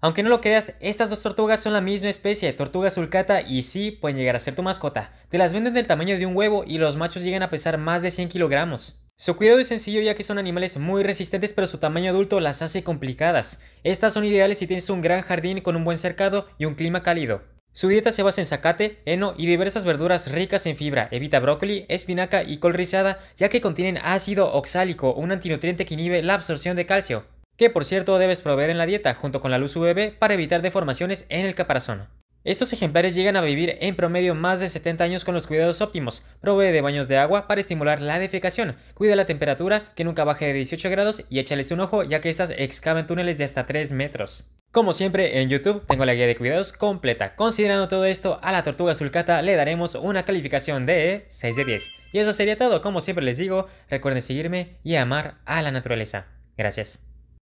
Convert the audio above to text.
Aunque no lo creas, estas dos tortugas son la misma especie, tortuga sulcata, y sí pueden llegar a ser tu mascota. Te las venden del tamaño de un huevo y los machos llegan a pesar más de 100 kilogramos. Su cuidado es sencillo ya que son animales muy resistentes pero su tamaño adulto las hace complicadas. Estas son ideales si tienes un gran jardín con un buen cercado y un clima cálido. Su dieta se basa en zacate, heno y diversas verduras ricas en fibra. Evita brócoli, espinaca y col rizada ya que contienen ácido oxálico, un antinutriente que inhibe la absorción de calcio que por cierto debes proveer en la dieta junto con la luz UVB para evitar deformaciones en el caparazón. Estos ejemplares llegan a vivir en promedio más de 70 años con los cuidados óptimos. Provee de baños de agua para estimular la defecación. Cuida la temperatura, que nunca baje de 18 grados y échales un ojo ya que estas excavan túneles de hasta 3 metros. Como siempre en YouTube tengo la guía de cuidados completa. Considerando todo esto, a la tortuga sulcata le daremos una calificación de 6 de 10. Y eso sería todo, como siempre les digo, recuerden seguirme y amar a la naturaleza. Gracias.